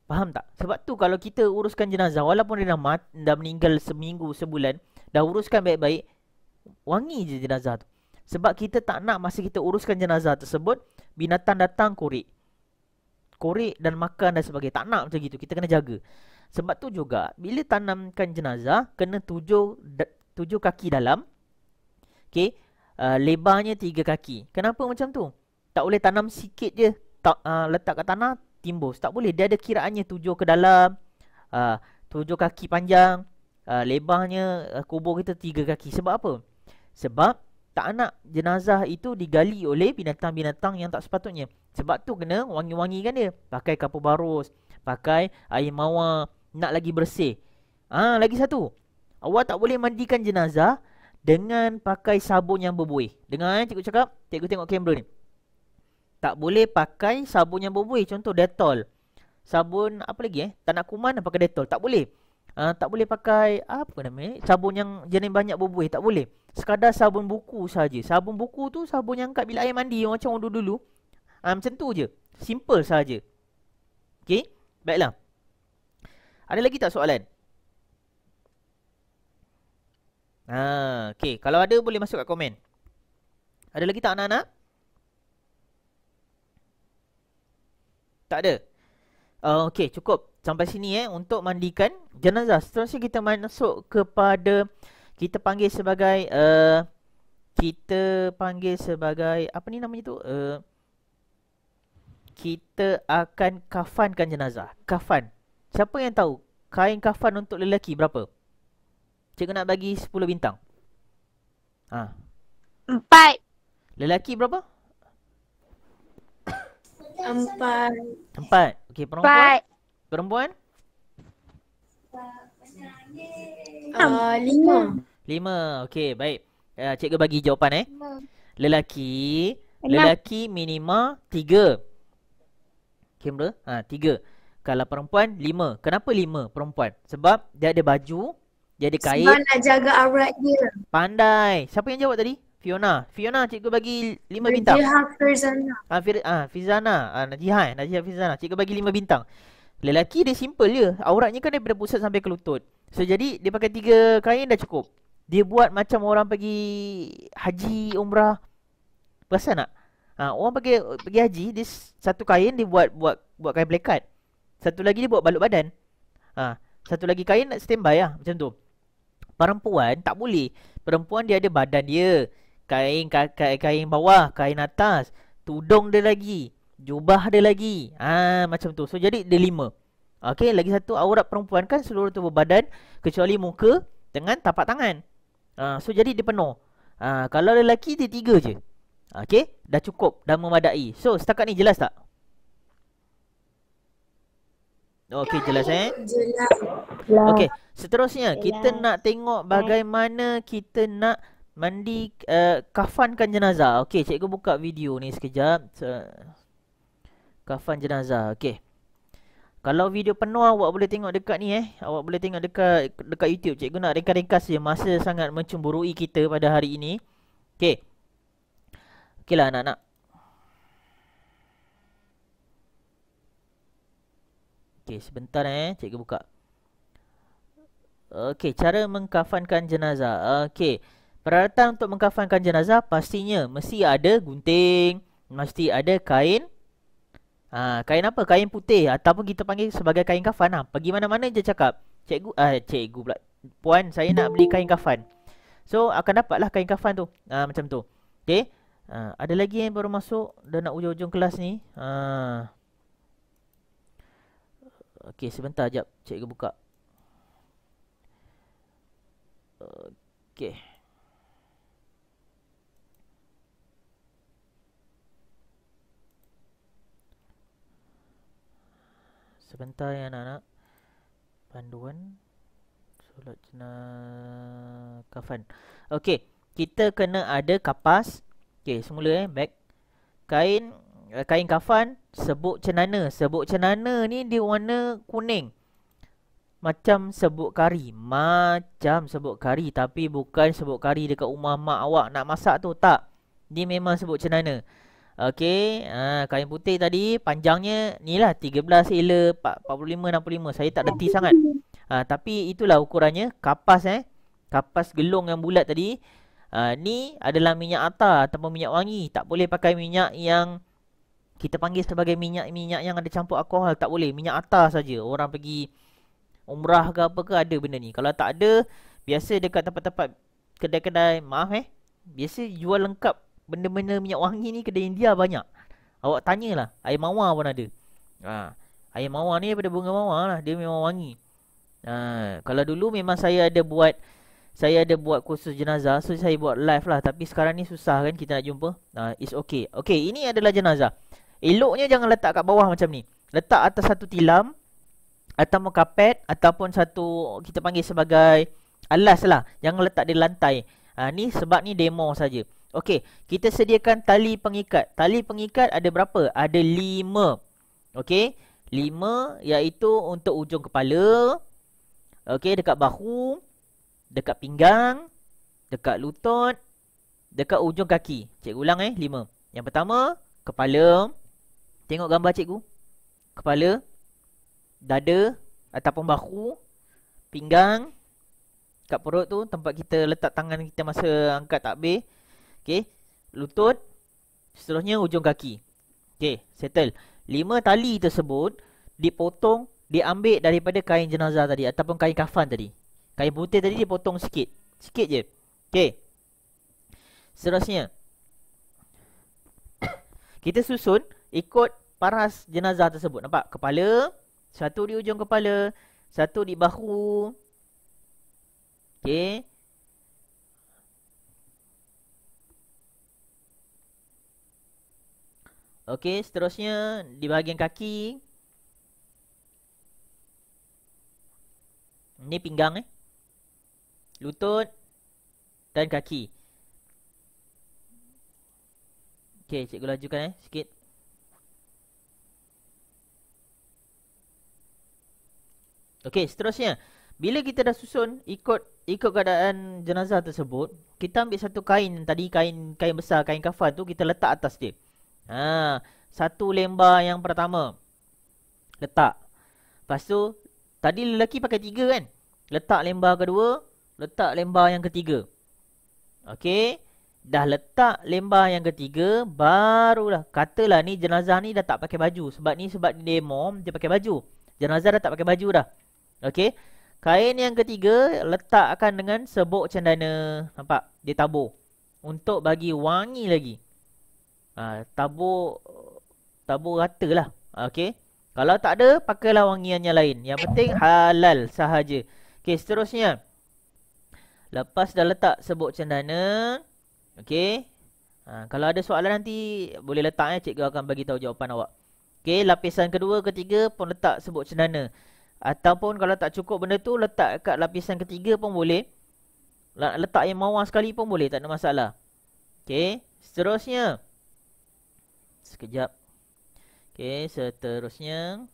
[SPEAKER 1] Faham tak? Sebab tu kalau kita uruskan jenazah walaupun dia dah mat, dah meninggal seminggu, sebulan, dah uruskan baik-baik, wangi je jenazah tu. Sebab kita tak nak masa kita uruskan jenazah tersebut, binatang datang korek. Korek dan makan dan sebagainya. Tak nak macam gitu. Kita kena jaga. Sebab tu juga, bila tanamkan jenazah, kena tujuh, tujuh kaki dalam. Okay. Uh, lebarnya tiga kaki. Kenapa macam tu? Tak boleh tanam sikit je. Tak, uh, letak kat tanah, timbus Tak boleh Dia ada kiraannya tujuh ke dalam uh, Tujuh kaki panjang uh, Lebarnya uh, kubur kita tiga kaki Sebab apa? Sebab tak nak jenazah itu digali oleh binatang-binatang yang tak sepatutnya Sebab tu kena wangi wangi kan dia Pakai kapur barus Pakai air mawar Nak lagi bersih Ah, ha, Lagi satu Awak tak boleh mandikan jenazah Dengan pakai sabun yang berbuih dengan eh, cikgu cakap Cikgu tengok kamera ni tak boleh pakai sabun yang berbuih contoh detol sabun apa lagi eh tak nak kuman pakai detol tak boleh uh, tak boleh pakai apa nama ni sabun yang jenis banyak berbuih tak boleh sekadar sabun buku saja sabun buku tu sabun yang kat bilik air mandi macam wudu dulu uh, macam tu je simple saja okey baiklah ada lagi tak soalan Ah, okay. Kalau ada boleh masuk kat komen. Ada lagi tak anak-anak? Tak ada. Uh, Okey, cukup. Sampai sini eh untuk mandikan jenazah. Seterusnya kita masuk kepada kita panggil sebagai uh, kita panggil sebagai apa ni namanya tu? Uh, kita akan kafankan jenazah. Kafan. Siapa yang tahu kain kafan untuk lelaki berapa? Cikgu nak bagi 10 bintang. Ha. Empat. Lelaki berapa? 4 Empat. Empat. Okey, perempuan. Empat. Perempuan? Uh, lima. Lima. Okey, baik. Uh, cikgu bagi jawapan eh. Lima. Lelaki. Enam. Lelaki minima tiga. Kamera? Ha, tiga. Kalau perempuan, lima. Kenapa lima perempuan? Sebab dia ada baju, dia ada kain. Sebab nak jaga aurat dia. Pandai. Siapa yang jawab tadi? Fiona. Fiona cikgu bagi lima bintang. Najihah Fizana. Ah, Fizana. Ah, Najihah. Najihah Fizana. Cikgu bagi lima bintang. Lelaki dia simple je. Auratnya kan daripada pusat sampai ke lutut. So, jadi dia pakai tiga kain dah cukup. Dia buat macam orang pergi haji, umrah. Perasan tak? Ha, orang pergi pergi haji, dia satu kain dia buat buat buat kain plekat. Satu lagi dia buat balut badan. Ha, satu lagi kain nak standby lah macam tu. Perempuan tak boleh. Perempuan dia ada badan dia kain kain kain bawah, kain atas, tudung dia lagi, jubah dia lagi. Ah ha, macam tu. So jadi dia lima. Okey, lagi satu aurat perempuan kan seluruh tubuh badan kecuali muka dengan tapak tangan. Ah ha, so jadi dia penuh. ha, kalau lelaki dia tiga je. Okey, dah cukup dah memadai. So setakat ni jelas tak? Okey, jelas eh? Jelas. Okey, seterusnya kita nak tengok bagaimana kita nak mandi uh, kafankan jenazah. Okey, cikgu buka video ni sekejap. So, kafan jenazah. Okey. Kalau video penuh awak boleh tengok dekat ni eh. Awak boleh tengok dekat dekat YouTube. Cikgu nak ringkas-ringkas je masa sangat mencemburui kita pada hari ini. Okey. Okeylah anak-anak. Okey, sebentar eh cikgu buka. Okey, cara mengkafankan jenazah. Okey. Peralatan untuk mengkafankan jenazah pastinya mesti ada gunting, mesti ada kain. Ha, kain apa? Kain putih ataupun kita panggil sebagai kain kafan lah. Pergi mana-mana je cakap. Cikgu, ah, uh, cikgu pula. Puan, saya nak beli kain kafan. So, akan lah kain kafan tu. Ha, macam tu. Okay. Ha, ada lagi yang baru masuk dan nak ujung-ujung kelas ni. Ha. Okay, sebentar jap. Cikgu buka. Okay. Sebentar ya anak-anak Panduan Solat jenazah Kafan Okey Kita kena ada kapas Okey semula eh Back Kain eh, Kain kafan Sebuk cenana Sebuk cenana ni dia warna kuning Macam sebuk kari Macam sebuk kari Tapi bukan sebuk kari dekat rumah mak awak nak masak tu Tak Dia memang sebuk cenana Okey, ha, kain putih tadi panjangnya ni lah 13 hela 45 65. Saya tak reti sangat. Ha, tapi itulah ukurannya kapas eh. Kapas gelung yang bulat tadi. Ha, ni adalah minyak atar ataupun minyak wangi. Tak boleh pakai minyak yang kita panggil sebagai minyak-minyak yang ada campur alkohol. Tak boleh. Minyak atar saja. Orang pergi umrah ke apa ke ada benda ni. Kalau tak ada, biasa dekat tempat-tempat kedai-kedai, maaf eh. Biasa jual lengkap benda-benda minyak wangi ni kedai India banyak. Awak tanyalah, air mawar pun ada. Ha. Air mawar ni daripada bunga mawar lah, dia memang wangi. Ha. Kalau dulu memang saya ada buat saya ada buat kursus jenazah, so saya buat live lah. Tapi sekarang ni susah kan kita nak jumpa. Ha. It's okay. Okay, ini adalah jenazah. Eloknya jangan letak kat bawah macam ni. Letak atas satu tilam, ataupun kapet, ataupun satu kita panggil sebagai alas lah. Jangan letak di lantai. Ha. Ni sebab ni demo saja. Okey, kita sediakan tali pengikat. Tali pengikat ada berapa? Ada lima. Okey, lima iaitu untuk ujung kepala. Okey, dekat bahu, dekat pinggang, dekat lutut, dekat ujung kaki. Cikgu ulang eh, lima. Yang pertama, kepala. Tengok gambar cikgu. Kepala, dada ataupun bahu, pinggang, kat perut tu tempat kita letak tangan kita masa angkat takbir. Okey. Lutut. Seterusnya ujung kaki. Okey. Settle. Lima tali tersebut dipotong, diambil daripada kain jenazah tadi ataupun kain kafan tadi. Kain putih tadi dipotong sikit. Sikit je. Okey. Seterusnya. Kita susun ikut paras jenazah tersebut. Nampak? Kepala. Satu di ujung kepala. Satu di bahu. Okey. Okey, seterusnya di bahagian kaki. Ini pinggang eh. Lutut dan kaki. Okey, cikgu lajukan eh sikit. Okey, seterusnya bila kita dah susun ikut ikut keadaan jenazah tersebut, kita ambil satu kain tadi kain kain besar kain kafan tu kita letak atas dia. Ha, satu lembar yang pertama. Letak. Lepas tu, tadi lelaki pakai tiga kan? Letak lembar kedua. Letak lembar yang ketiga. Okey. Dah letak lembar yang ketiga, barulah. Katalah ni jenazah ni dah tak pakai baju. Sebab ni sebab dia mom, dia pakai baju. Jenazah dah tak pakai baju dah. Okey. Kain yang ketiga, letakkan dengan sebok cendana. Nampak? Dia tabur. Untuk bagi wangi lagi. Ha, tabur tabur rata lah. Ah, okey. Kalau tak ada, pakailah wangian yang lain. Yang penting halal sahaja. Okey, seterusnya. Lepas dah letak sebut cendana. Okey. Ha, kalau ada soalan nanti, boleh letak ya. Cikgu akan bagi tahu jawapan awak. Okey, lapisan kedua, ketiga pun letak sebut cendana. Ataupun kalau tak cukup benda tu, letak kat lapisan ketiga pun boleh. Lah, letak yang mawar sekali pun boleh. Tak ada masalah. Okey. Seterusnya. Sekejap Okay, seterusnya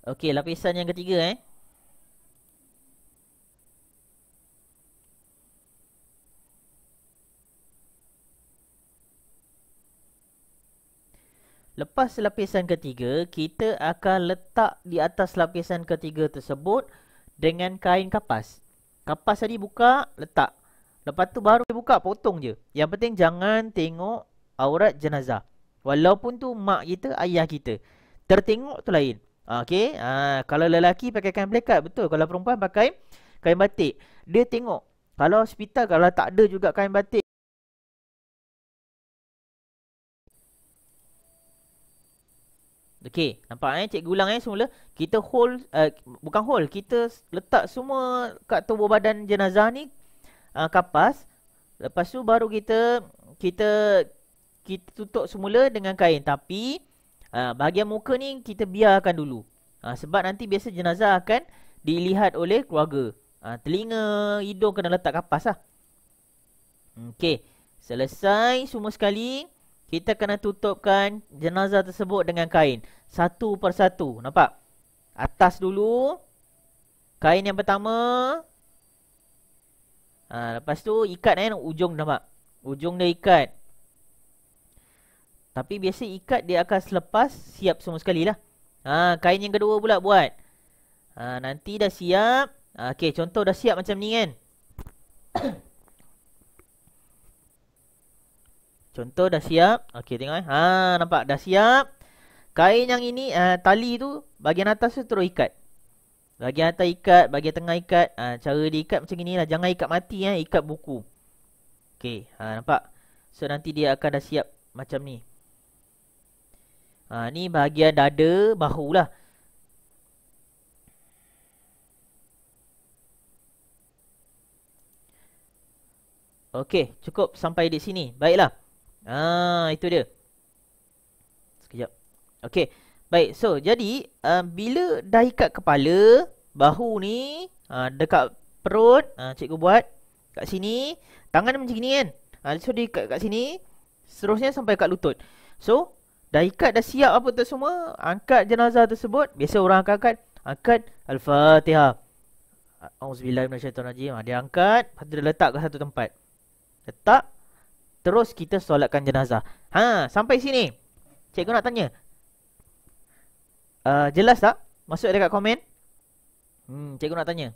[SPEAKER 1] Okay, lapisan yang ketiga eh Lepas lapisan ketiga, kita akan letak di atas lapisan ketiga tersebut dengan kain kapas. Kapas tadi buka, letak. Lepas tu baru dia buka potong je Yang penting jangan tengok aurat jenazah Walaupun tu mak kita, ayah kita Tertengok tu lain Okay ha, Kalau lelaki pakai kain blackout betul Kalau perempuan pakai kain batik Dia tengok Kalau hospital kalau tak ada juga kain batik Okay Nampak eh cikgu ulang eh semula Kita hold uh, Bukan hold Kita letak semua kat tubuh badan jenazah ni uh, kapas lepas tu baru kita kita kita tutup semula dengan kain tapi uh, bahagian muka ni kita biarkan dulu uh, sebab nanti biasa jenazah akan dilihat oleh keluarga uh, telinga hidung kena letak kapas lah okey selesai semua sekali kita kena tutupkan jenazah tersebut dengan kain satu persatu nampak atas dulu kain yang pertama ha, Lepas tu ikat kan ujung damak Ujung dia ikat Tapi biasa ikat dia akan selepas siap semua sekali lah ha, Kain yang kedua pula buat ha, Nanti dah siap ha, Okay contoh dah siap macam ni kan Contoh dah siap Okay tengok eh ha, Nampak dah siap Kain yang ini uh, Tali tu Bagian atas tu terus ikat Bagian atas ikat, bagian tengah ikat. Ha, cara dia ikat macam inilah. Jangan ikat mati, ya. ikat buku. Okey, ha, nampak? So, nanti dia akan dah siap macam ni. Ha, ni bahagian dada, bahu lah. Okey, cukup sampai di sini. Baiklah. Ha, itu dia. Sekejap. Okey. Baik, so jadi uh, bila dah ikat kepala, bahu ni uh, dekat perut, uh, cikgu buat kat sini, tangan macam gini kan. Uh, so dia ikat kat sini, seterusnya sampai kat lutut. So dah ikat dah siap apa tu semua, angkat jenazah tersebut, biasa orang akan angkat, angkat Al-Fatihah. Auzubillahi minasyaitonir rajim. Ah, dia angkat, lepas tu dia letak kat satu tempat. Letak Terus kita solatkan jenazah. Ha, sampai sini. Cikgu nak tanya, Uh, jelas tak? Masuk dekat komen. Hmm, cikgu nak tanya.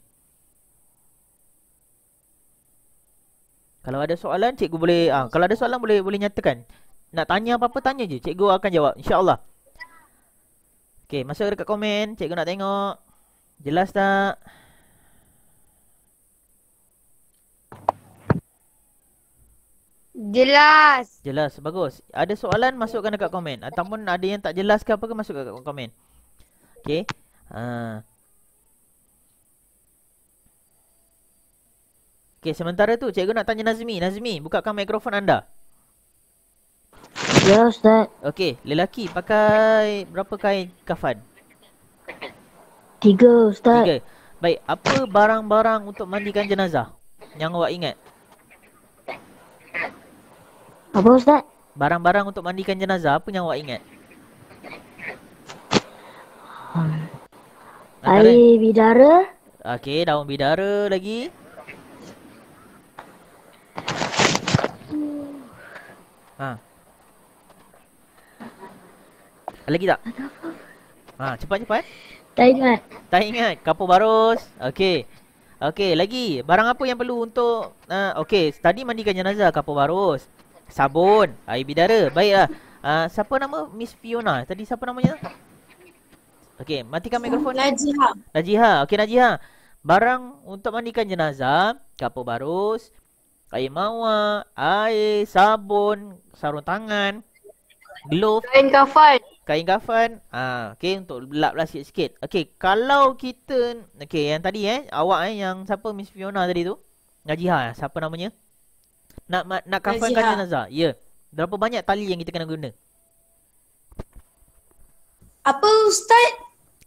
[SPEAKER 1] Kalau ada soalan, cikgu boleh ah uh, kalau ada soalan boleh boleh nyatakan. Nak tanya apa-apa tanya je, cikgu akan jawab insya-Allah. Okey, masuk dekat komen, cikgu nak tengok. Jelas tak? Jelas. Jelas, bagus. Ada soalan masukkan dekat komen ataupun ada yang tak jelas ke apa ke masukkan dekat komen okay. Ha. Okay, sementara tu cikgu nak tanya Nazmi. Nazmi, bukakan mikrofon anda. Ya, Ustaz. Okay, lelaki pakai berapa kain kafan? Tiga, Ustaz. Tiga. Baik, apa barang-barang untuk mandikan jenazah yang awak ingat? Apa, Ustaz? Barang-barang untuk mandikan jenazah, apa yang awak ingat? Air bidara. Okey, daun bidara lagi. Ha. Lagi tak? Ha, cepat cepat. Tak ingat. Tak ingat. Kapur barus. Okey. Okey, lagi. Barang apa yang perlu untuk ha, uh, okey, tadi mandikan jenazah kapur barus. Sabun, air bidara. Baiklah. Ha, uh, siapa nama Miss Fiona? Tadi siapa namanya? Okey, matikan mikrofon. Najihah. Najihah. Okey Najihah. Barang untuk mandikan jenazah, kapur barus, air mawar, air, sabun, sarung tangan, glove, kain kafan. Kain kafan. Ah, okey untuk lap-lap sikit-sikit. Okey, kalau kita okey yang tadi eh, awak eh yang siapa Miss Fiona tadi tu? Najihah. siapa namanya? Nak nak kafankan jenazah. Ya. Yeah. Berapa banyak tali yang kita kena guna? Apa ustaz?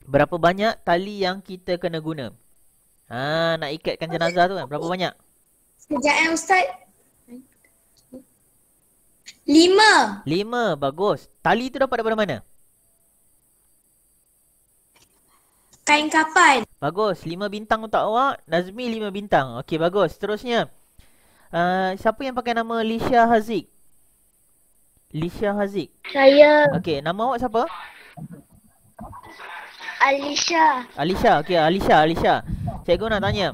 [SPEAKER 1] Berapa banyak tali yang kita kena guna? Ha nak ikatkan jenazah tu kan berapa banyak? Sekejap eh ustaz. Lima. Lima, bagus. Tali tu dapat daripada mana? Kain kapan. Bagus. Lima bintang untuk awak. Nazmi lima bintang. Okey, bagus. Terusnya. Uh, siapa yang pakai nama Lisha Haziq? Lisha Haziq. Saya. Okey, nama awak siapa? Alisha. Alisha, okey Alisha, Alisha. Saya guna tanya.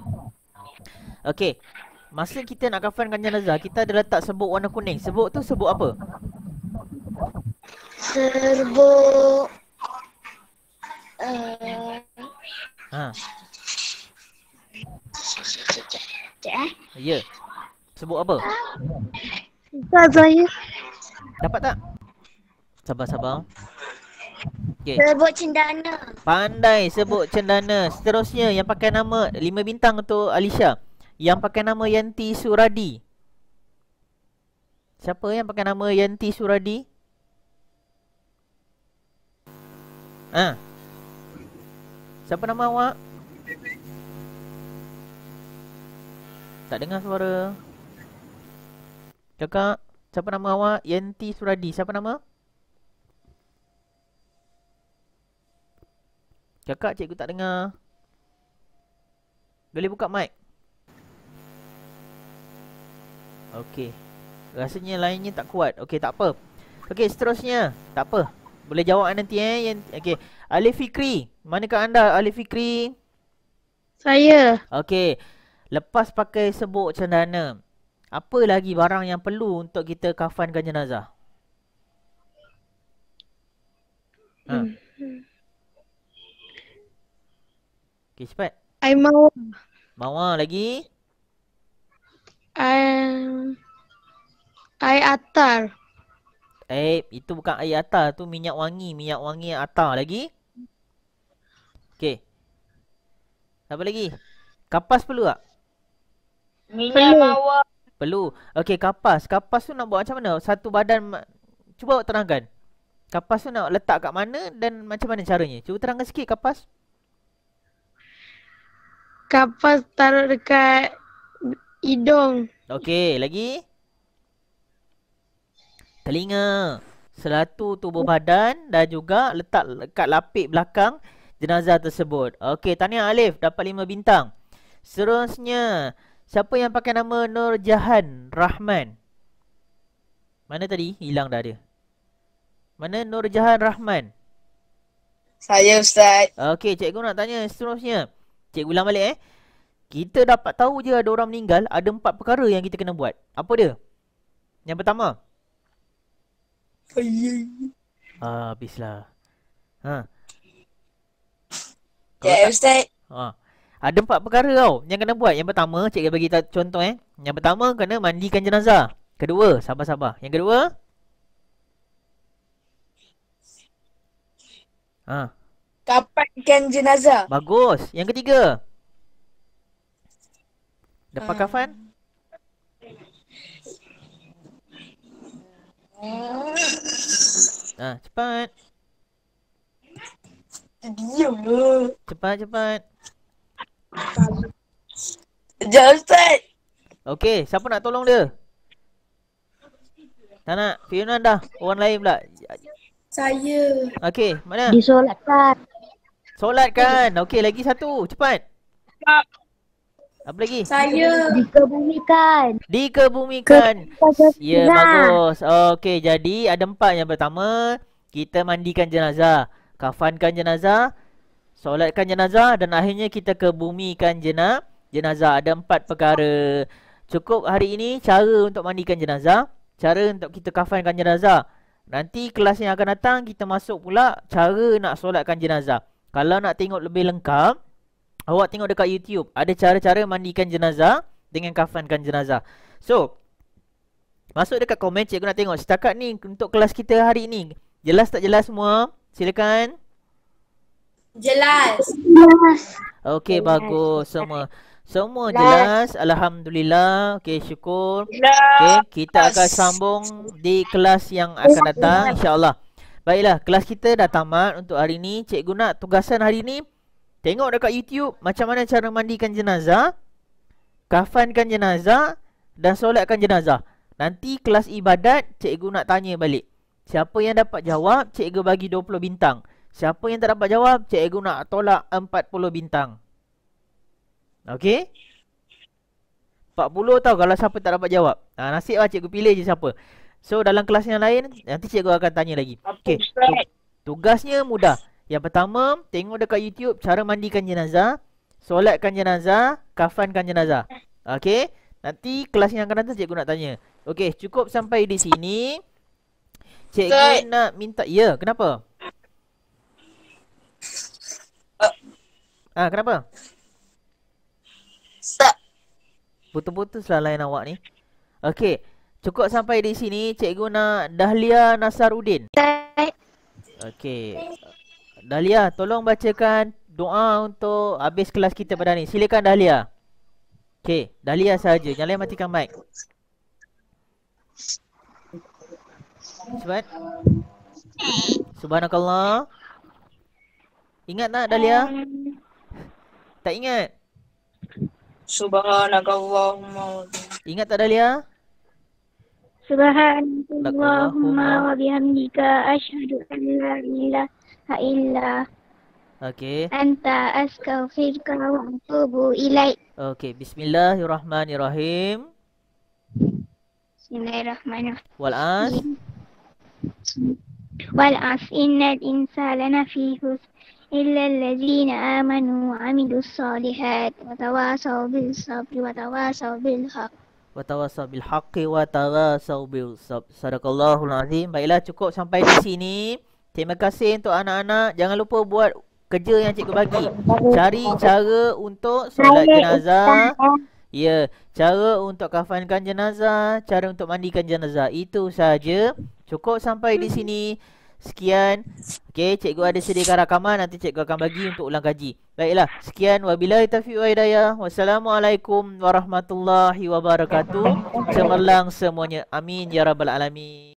[SPEAKER 1] Okey. Masa kita nak kafankan jenazah, kita ada letak serbuk warna kuning. Serbuk tu serbuk apa? Serbuk. Uh... Ha. Eh? Ya. Serbuk apa? Sebab saya. Dapat tak? Sabar-sabar. Okay. Sebut cendana. Pandai sebut cendana. Seterusnya yang pakai nama lima bintang tu Alicia. Yang pakai nama Yanti Suradi. Siapa yang pakai nama Yanti Suradi? Ah. Ha. Siapa nama awak? Tak dengar suara. Kakak, siapa nama awak? Yanti Suradi. Siapa nama? Cakap cikgu tak dengar. Boleh buka mic. Okey. Rasanya lainnya tak kuat. Okey, tak apa. Okey, seterusnya. Tak apa. Boleh jawab nanti eh. Yang okey. Ali Fikri, manakah anda Ali Fikri? Saya. Okey. Lepas pakai sebuk cendana, apa lagi barang yang perlu untuk kita kafankan jenazah? Ha. Hmm. Okay cepat I mau Mawa lagi I Air atar Eh itu bukan air atar tu minyak wangi Minyak wangi atar lagi Okey. Apa lagi? Kapas perlu tak? Minyak perlu. mawar Perlu Okey kapas Kapas tu nak buat macam mana? Satu badan Cuba terangkan Kapas tu nak letak kat mana Dan macam mana caranya Cuba terangkan sikit kapas Kapas Kapas taruh dekat hidung. Okey, lagi? Telinga. Selatu tubuh badan dan juga letak dekat lapik belakang jenazah tersebut. Okey, tanya Alif dapat lima bintang. Seterusnya, siapa yang pakai nama Nur Jahan Rahman? Mana tadi? Hilang dah dia. Mana Nur Jahan Rahman? Saya Ustaz. Okey, cikgu nak tanya seterusnya. Cik ulang balik eh. Kita dapat tahu je ada orang meninggal, ada empat perkara yang kita kena buat. Apa dia? Yang pertama. Ah, habislah. Ha. Kalau ya, Ustaz. ha. Ada empat perkara tau yang kena buat. Yang pertama, cikgu bagi contoh eh. Yang pertama, kena mandikan jenazah. Kedua, sabar-sabar. Yang kedua? ah. Kapankan jenazah. Bagus. Yang ketiga. Dapat hmm. uh. kafan? Ah, cepat. Cepat, cepat. Jauh, Ustaz. Okey, siapa nak tolong dia? Tak nak. Fiona dah. Orang lain pula. Saya. Okey, mana? Disolatkan. Solat kan. Okey lagi satu. Cepat. Apa lagi? Saya dikebumikan. Dikebumikan. Ya yeah, bagus. Okey jadi ada empat yang pertama kita mandikan jenazah, kafankan jenazah, solatkan jenazah dan akhirnya kita kebumikan jenazah. Jenazah ada empat perkara. Cukup hari ini cara untuk mandikan jenazah, cara untuk kita kafankan jenazah. Nanti kelas yang akan datang kita masuk pula cara nak solatkan jenazah. Kalau nak tengok lebih lengkap Awak tengok dekat YouTube Ada cara-cara mandikan jenazah Dengan kafankan jenazah So Masuk dekat komen cikgu nak tengok Setakat ni untuk kelas kita hari ni Jelas tak jelas semua? Silakan Jelas Jelas. Okay jelas. bagus semua semua jelas. jelas. Alhamdulillah. Okay, syukur. Jelas. Okay, kita akan sambung di kelas yang akan datang. InsyaAllah. Baiklah, kelas kita dah tamat untuk hari ini. Cikgu nak tugasan hari ini tengok dekat YouTube macam mana cara mandikan jenazah, kafankan jenazah dan solatkan jenazah. Nanti kelas ibadat cikgu nak tanya balik. Siapa yang dapat jawab, cikgu bagi 20 bintang. Siapa yang tak dapat jawab, cikgu nak tolak 40 bintang. Okey? 40 tau kalau siapa tak dapat jawab. Ha, nasiblah cikgu pilih je siapa. So dalam kelas yang lain nanti cikgu akan tanya lagi. Okey. Tugasnya mudah. Yang pertama, tengok dekat YouTube cara mandikan jenazah, solatkan jenazah, kafankan jenazah. Okey. Nanti kelas yang akan datang cikgu nak tanya. Okey, cukup sampai di sini. Cikgu Ustaz. nak minta ya, kenapa? Ah, uh. ha, kenapa? Ustaz. Putus-putuslah line awak ni. Okey. Cukup sampai di sini Cikgu nak Dahlia Nasarudin Okey Dahlia tolong bacakan doa untuk habis kelas kita pada ni Silakan Dahlia Okey Dahlia saja. nyalain matikan mic Cepat Subhanakallah Ingat tak Dahlia? Tak ingat? Subhanakallah Ingat tak Dahlia? Subhanallahumma wa bihamdika asyhadu an la ilaha illa Okey. Anta astaghfiruka wa atubu ilaik. Okey, bismillahirrahmanirrahim. Bismillahirrahmanirrahim. Wal as. Wal as innal insana fi إلا الذين آمنوا وعملوا الصالحات وتواصوا بالصبر وتواصوا بالحق wa tawassaw bil haqqi wa tawassaw bil sab. Sadaqallahul azim. Baiklah cukup sampai di sini. Terima kasih untuk anak-anak. Jangan lupa buat kerja yang cikgu bagi. Cari cara untuk solat jenazah. Ya, cara untuk kafankan jenazah, cara untuk mandikan jenazah. Itu saja. Cukup sampai di sini. Sekian Okay cikgu ada sediakan rakaman Nanti cikgu akan bagi untuk ulang kaji Baiklah Sekian Wabilai taufiq wa hidayah Wassalamualaikum warahmatullahi wabarakatuh Cemerlang semuanya Amin Ya Rabbal Alamin